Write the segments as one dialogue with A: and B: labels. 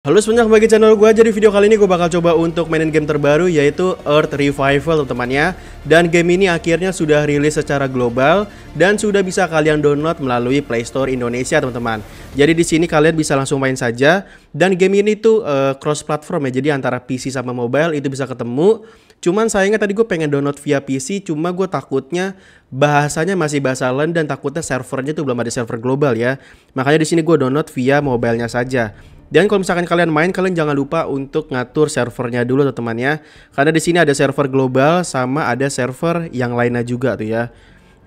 A: Halo semuanya kembali ke channel gue Jadi video kali ini gue bakal coba untuk mainin game terbaru yaitu Earth Revival teman temannya Dan game ini akhirnya sudah rilis secara global Dan sudah bisa kalian download melalui Play Store Indonesia teman-teman Jadi di sini kalian bisa langsung main saja Dan game ini tuh uh, eh, cross platform ya Jadi antara PC sama mobile itu bisa ketemu Cuman sayangnya tadi gue pengen download via PC Cuma gue takutnya bahasanya masih bahasa London Dan takutnya servernya tuh belum ada server global ya Makanya di sini gue download via mobilenya saja dan kalau misalkan kalian main, kalian jangan lupa untuk ngatur servernya dulu teman teman ya. Karena di sini ada server global sama ada server yang lainnya juga tuh ya.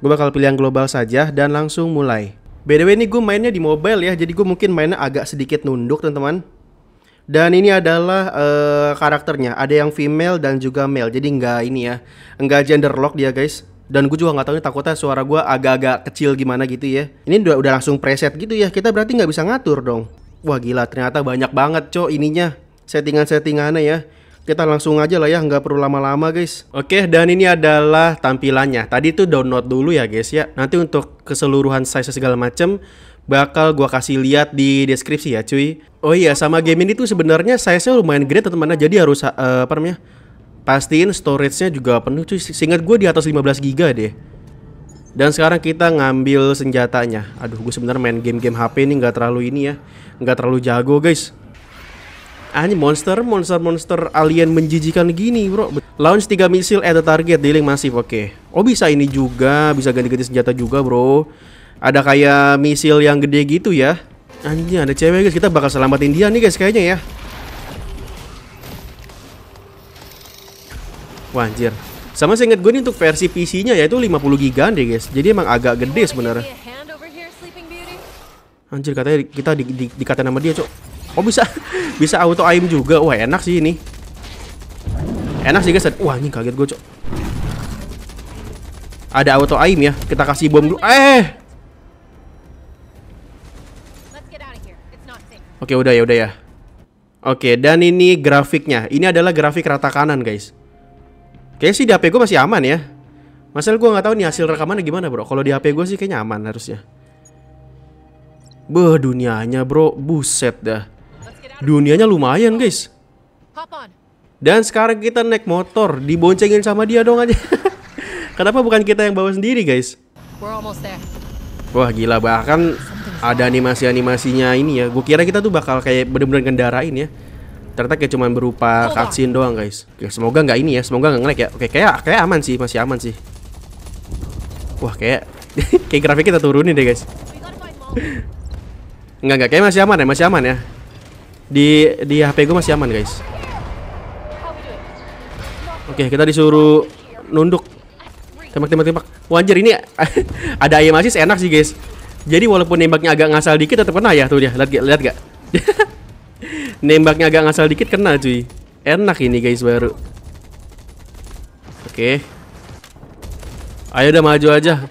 A: Gue bakal pilih yang global saja dan langsung mulai. By the way ini gue mainnya di mobile ya, jadi gue mungkin mainnya agak sedikit nunduk teman-teman. Dan ini adalah uh, karakternya, ada yang female dan juga male, jadi nggak ini ya, nggak gender lock dia guys dan gue juga nggak tahu ini takutnya suara gue agak-agak kecil gimana gitu ya ini udah udah langsung preset gitu ya kita berarti nggak bisa ngatur dong Wah gila ternyata banyak banget cok ininya settingan-settingannya ya kita langsung aja lah ya nggak perlu lama-lama guys oke dan ini adalah tampilannya tadi tuh download dulu ya guys ya nanti untuk keseluruhan size segala macem bakal gua kasih lihat di deskripsi ya cuy oh iya sama game ini tuh sebenarnya size nya lumayan gede teman-teman nah, jadi harus uh, apa namanya pastiin storage nya juga penuh cuy seingat gue di atas 15 giga deh dan sekarang kita ngambil senjatanya. Aduh, gue sebenarnya main game-game HP ini nggak terlalu ini ya, nggak terlalu jago guys. Ah, ini monster, monster, monster alien menjijikan gini bro. Launch 3 misil at the target, dealing masif, oke. Okay. Oh bisa ini juga, bisa ganti-ganti senjata juga bro. Ada kayak misil yang gede gitu ya. Anjing ah, ada cewek guys, kita bakal selamatin dia nih guys kayaknya ya. Wah anjir, sama seinget gue nih untuk versi PC-nya yaitu 50 gigaan deh guys. Jadi emang agak gede sebenarnya. Anjir katanya kita di, di, sama dia, Cok. Oh bisa bisa auto aim juga. Wah, enak sih ini. Enak sih guys. Wah, anjing kaget gue, Cok. Ada auto aim ya. Kita kasih bom dulu. Eh. Oke, udah ya, udah ya. Oke, dan ini grafiknya. Ini adalah grafik rata kanan, guys. Kayaknya sih di HP gue masih aman ya. Masalah gue nggak tahu nih hasil rekamannya gimana bro. Kalau di HP gue sih kayaknya aman harusnya. Beh dunianya bro, buset dah. Dunianya lumayan guys. Dan sekarang kita naik motor, diboncengin sama dia dong aja. Kenapa bukan kita yang bawa sendiri guys? Wah gila bahkan ada animasi-animasinya ini ya. Gue kira kita tuh bakal kayak bener-bener kendarain ya ternyata kayak cuman berupa oh, cutscene doang guys oke, ya, semoga nggak ini ya semoga nggak ngelag ya oke kayak kayak aman sih masih aman sih wah kayak kayak grafik kita turunin deh guys nggak nggak kayak masih aman ya masih aman ya di di HP gue masih aman guys oke kita disuruh nunduk tembak tembak tembak wajar ini ada ayam asis enak sih guys jadi walaupun nembaknya agak ngasal dikit tetap kena ya tuh dia lihat lihat gak Nembaknya agak ngasal dikit kena cuy Enak ini guys baru Oke Ayo udah maju aja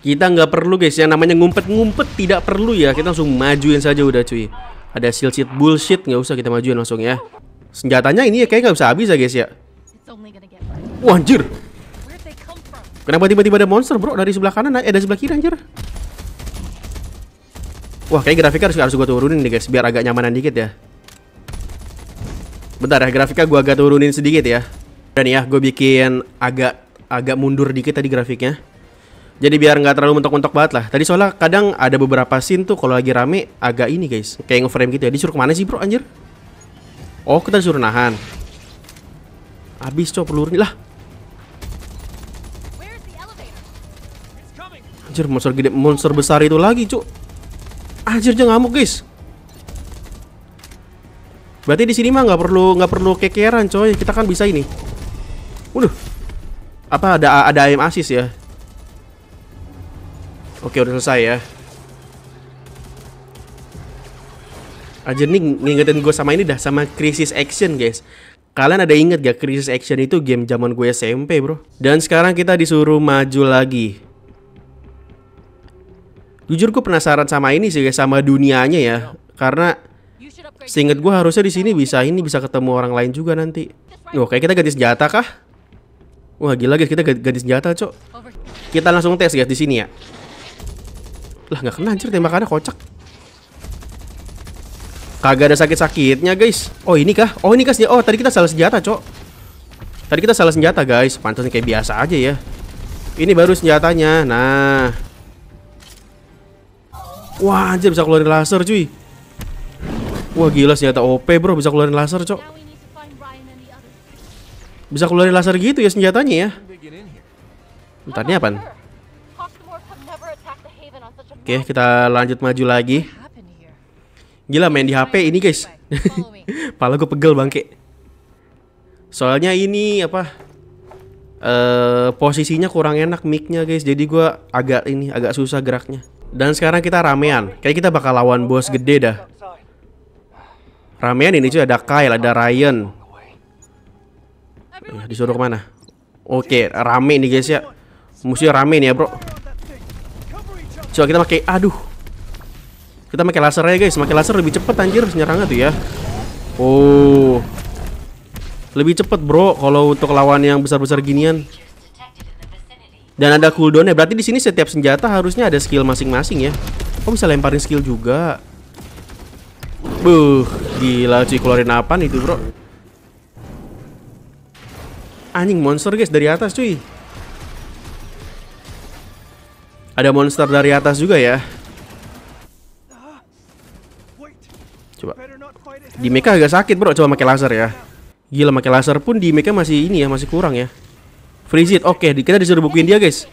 A: Kita nggak perlu guys Yang namanya ngumpet-ngumpet tidak perlu ya Kita langsung majuin saja udah cuy Ada silsit bullshit nggak usah kita majuin langsung ya Senjatanya ini ya kayaknya nggak bisa habis ya guys ya Wah anjir Kenapa tiba-tiba ada monster bro Dari sebelah kanan eh dari sebelah kiri anjir Wah kayaknya grafiknya harus, harus gue turunin nih guys Biar agak nyamanan dikit ya Bentar ya, grafiknya gue agak turunin sedikit ya. Dan ya, gue bikin agak agak mundur dikit tadi grafiknya. Jadi biar nggak terlalu mentok-mentok banget lah. Tadi soalnya kadang ada beberapa scene tuh kalau lagi rame agak ini guys, kayak ngeframe gitu ya. Disuruh kemana sih bro anjir? Oh kita disuruh nahan. Abis coba pelurunya lah. Anjir monster gede, monster besar itu lagi cuk. Anjir jangan ngamuk guys. Berarti di sini mah nggak perlu nggak perlu kekeran coy. Kita kan bisa ini. Waduh. Apa ada ada aim asis ya? Oke, udah selesai ya. Aja nih ngingetin gue sama ini dah sama Crisis action guys. Kalian ada inget gak Crisis action itu game zaman gue SMP bro? Dan sekarang kita disuruh maju lagi. Jujur gue penasaran sama ini sih guys, sama dunianya ya. Karena Seinget gue harusnya di sini bisa ini bisa ketemu orang lain juga nanti. Wah, kayak kita ganti senjata kah? Wah, gila guys, kita ganti senjata, Cok. Kita langsung tes guys di sini ya. Lah, nggak kena anjir tembakannya kocak. Kagak ada sakit-sakitnya, guys. Oh, ini kah? Oh, ini kah? Oh, tadi kita salah senjata, Cok. Tadi kita salah senjata, guys. Pantasnya kayak biasa aja ya. Ini baru senjatanya. Nah. Wah, anjir bisa keluarin laser, cuy. Wah gila senjata OP bro bisa keluarin laser cok Bisa keluarin laser gitu ya senjatanya ya ini apa? Oke kita lanjut maju lagi Gila main di HP ini guys Pala gue pegel bangke Soalnya ini apa uh, Posisinya kurang enak micnya guys Jadi gue agak ini agak susah geraknya Dan sekarang kita ramean Kayak kita bakal lawan bos gede dah Ramean ini cuy ada Kyle, ada Ryan. Ya, disuruh kemana? Oke, rame nih guys ya. Musuhnya rame nih ya, Bro. Coba kita pakai aduh. Kita pakai laser ya guys, pakai laser lebih cepet anjir nyerangnya tuh ya. Oh. Lebih cepet, Bro, kalau untuk lawan yang besar-besar ginian. Dan ada cooldownnya, berarti di sini setiap senjata harusnya ada skill masing-masing ya. kok bisa lemparin skill juga. Buh, gila cuy keluarin apa nih itu, Bro? Anjing monster guys dari atas cuy. Ada monster dari atas juga ya. Coba. Di mecha agak sakit, Bro. Coba pakai laser ya. Gila pakai laser pun di mecha masih ini ya, masih kurang ya. Freeze it. Oke, okay, kita disuruh bukuin dia, guys.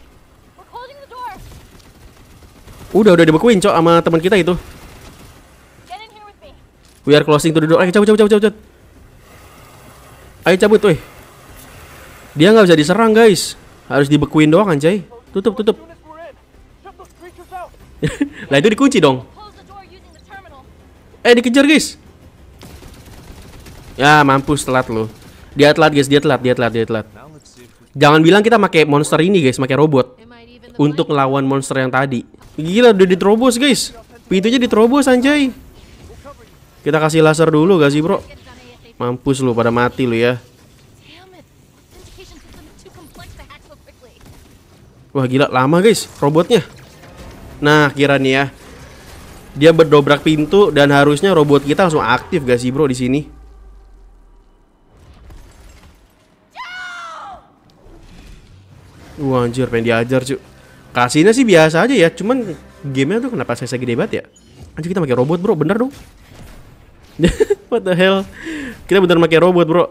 A: Udah, udah dibekuin, Cok, sama teman kita itu. We are closing to the door. Ayo cabut, cabut, cabut, cabut. Ayo cabut, weh. Dia nggak bisa diserang, guys. Harus dibekuin doang, anjay. Tutup, tutup. lah itu dikunci dong. Eh, dikejar, guys. Ya, mampus telat lo. Dia telat, guys. Dia telat, dia telat, dia telat. Jangan bilang kita pakai monster ini, guys, pakai robot untuk lawan monster yang tadi. Gila, udah diterobos, guys. Pintunya diterobos, anjay. Kita kasih laser dulu gak sih bro? Mampus lu pada mati lu ya Wah gila lama guys robotnya Nah kira nih ya Dia berdobrak pintu dan harusnya robot kita langsung aktif gak sih bro di sini? Wah anjir pengen diajar cuy Kasihnya sih biasa aja ya Cuman gamenya tuh kenapa saya segede banget ya Anjir kita pakai robot bro bener dong What the hell? Kita bener pakai robot, Bro.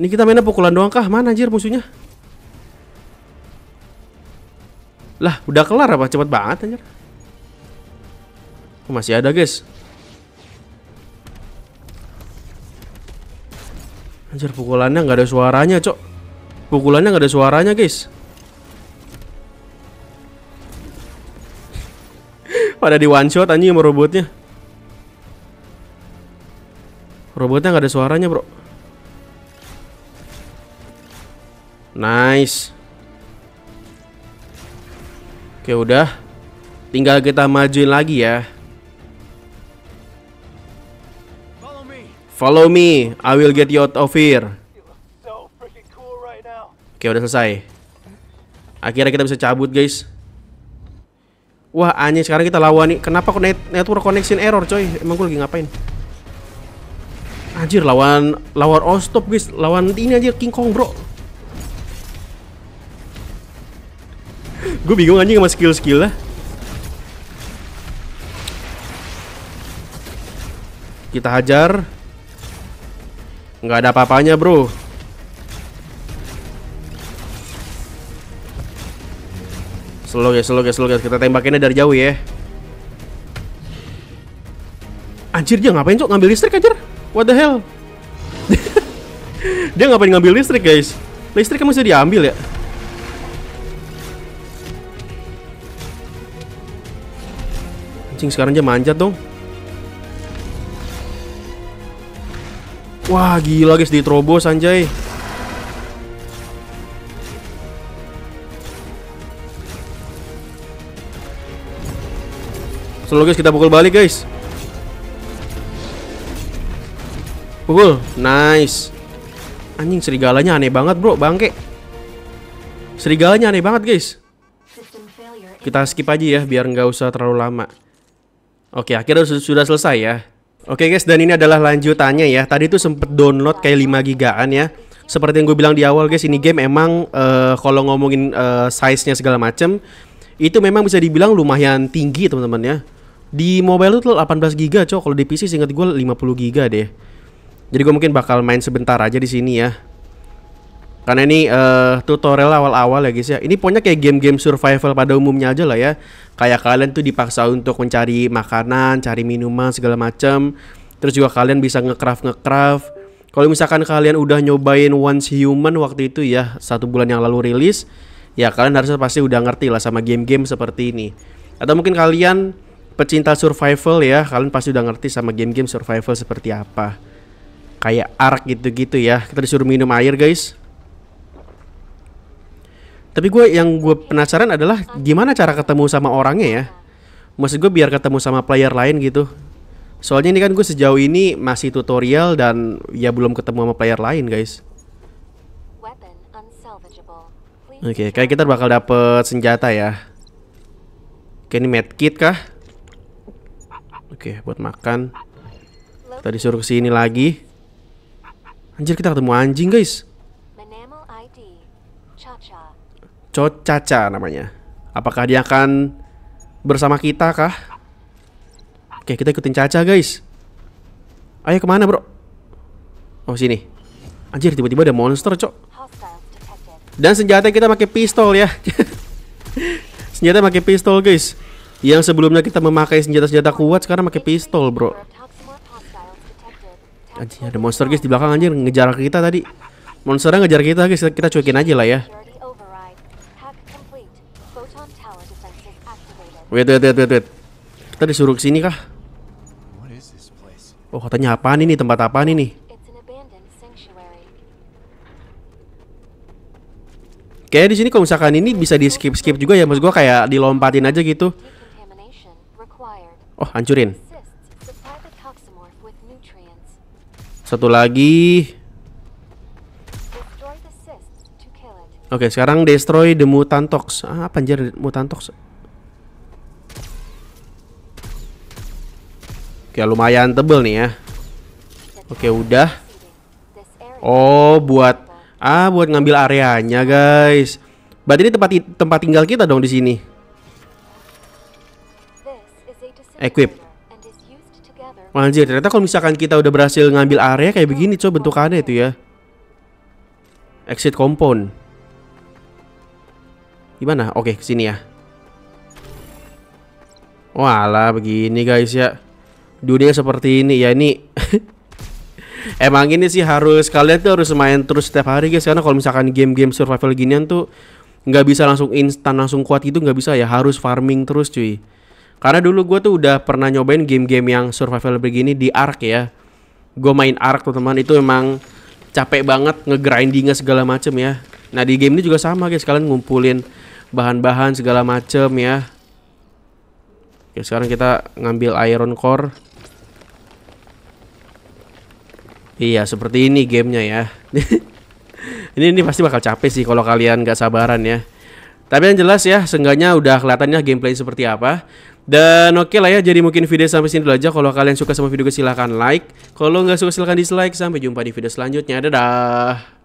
A: Ini kita mainnya pukulan doang kah? Mana anjir musuhnya? Lah, udah kelar apa? Cepet banget anjir. Oh, masih ada, guys. Anjir, pukulannya nggak ada suaranya, Cok. Pukulannya nggak ada suaranya, guys. pada di one shot anjing sama robotnya. Robotnya nggak ada suaranya, Bro. Nice. Oke, udah. Tinggal kita majuin lagi ya. Follow me. I will get you out of here. Oke, udah selesai. Akhirnya kita bisa cabut, guys. Wah anjing sekarang kita lawan nih Kenapa net network connection error coy Emang gue lagi ngapain Anjir lawan Lawan stop guys Lawan ini aja King Kong bro Gue bingung anjing sama skill-skill lah Kita hajar Nggak ada apa-apanya bro Slow guys, slow guys, slow guys. Kita tembakinnya dari jauh ya. Anjir dia ngapain cok ngambil listrik anjir? What the hell? dia ngapain ngambil listrik guys? Listrik kan mesti diambil ya. Anjing sekarang dia manjat dong. Wah gila guys diterobos anjay. Slow guys, kita pukul balik guys. Pukul, nice. Anjing serigalanya aneh banget bro, bangke. Serigalanya aneh banget guys. Kita skip aja ya, biar nggak usah terlalu lama. Oke, akhirnya sudah selesai ya. Oke guys, dan ini adalah lanjutannya ya. Tadi tuh sempet download kayak 5 gigaan ya seperti yang gue bilang di awal guys ini game emang uh, kalau ngomongin uh, eh, size nya segala macem itu memang bisa dibilang lumayan tinggi teman-teman ya di mobile itu 18 GB, cok, kalau di PC seingat gue 50 GB deh. Jadi gue mungkin bakal main sebentar aja di sini ya. Karena ini uh, tutorial awal-awal ya guys ya. Ini pokoknya kayak game-game survival pada umumnya aja lah ya. Kayak kalian tuh dipaksa untuk mencari makanan, cari minuman segala macam. Terus juga kalian bisa ngecraft ngecraft. Kalau misalkan kalian udah nyobain Once Human waktu itu ya satu bulan yang lalu rilis, ya kalian harusnya pasti udah ngerti lah sama game-game seperti ini. Atau mungkin kalian pecinta survival ya, kalian pasti udah ngerti sama game-game survival seperti apa. Kayak Ark gitu-gitu ya. Kita disuruh minum air, guys. Tapi gue yang gue penasaran adalah gimana cara ketemu sama orangnya ya. Maksud gue biar ketemu sama player lain gitu. Soalnya ini kan gue sejauh ini masih tutorial dan ya belum ketemu sama player lain, guys. Oke, okay, kayak kita bakal dapet senjata ya. Oke, ini medkit kah? Oke, buat makan. Tadi suruh ke sini lagi. Anjir, kita ketemu anjing, guys. Cocaca namanya. Apakah dia akan bersama kita kah? Oke, kita ikutin Caca, guys. Ayo kemana, bro? Oh, sini. Anjir, tiba-tiba ada monster, cok. Dan senjata kita pakai pistol ya. senjata pakai pistol, guys. Yang sebelumnya kita memakai senjata-senjata kuat sekarang pakai pistol, bro. Anjir, ada monster guys di belakang anjir ngejar kita tadi. Monsternya ngejar kita guys, kita cuekin aja lah ya. Wait, wait, wait, wait, wait. Kita disuruh ke sini kah? Oh, katanya apaan ini? Tempat apaan ini? Kayak di sini kalau misalkan ini bisa di skip skip juga ya, mas gua kayak dilompatin aja gitu. Oh, hancurin. Satu lagi. Oke, okay, sekarang destroy the mutantox. tox. Ah, apa anjir tox. Oke, okay, lumayan tebel nih ya. Oke, okay, udah. Oh, buat ah buat ngambil areanya, guys. Berarti ini tempat tempat tinggal kita dong di sini. Equip. Anjir, ternyata kalau misalkan kita udah berhasil ngambil area kayak begini, coba bentukannya itu ya. Exit compound. Gimana? Oke, ke sini ya. Walah, begini guys ya. Dunia seperti ini ya ini. Emang ini sih harus kalian tuh harus main terus setiap hari guys karena kalau misalkan game-game survival ginian tuh nggak bisa langsung instan langsung kuat gitu nggak bisa ya harus farming terus cuy. Karena dulu gue tuh udah pernah nyobain game-game yang survival begini di Ark ya. Gue main Ark tuh teman itu emang capek banget ngegrindingnya segala macem ya. Nah di game ini juga sama guys kalian ngumpulin bahan-bahan segala macem ya. Oke sekarang kita ngambil iron core. Iya seperti ini gamenya ya. ini ini pasti bakal capek sih kalau kalian gak sabaran ya. Tapi yang jelas ya, seenggaknya udah kelihatannya gameplay seperti apa. Dan oke okay lah ya, jadi mungkin video sampai sini dulu aja. Kalau kalian suka sama video gue silahkan like. Kalau nggak suka silahkan dislike. Sampai jumpa di video selanjutnya. Dadah!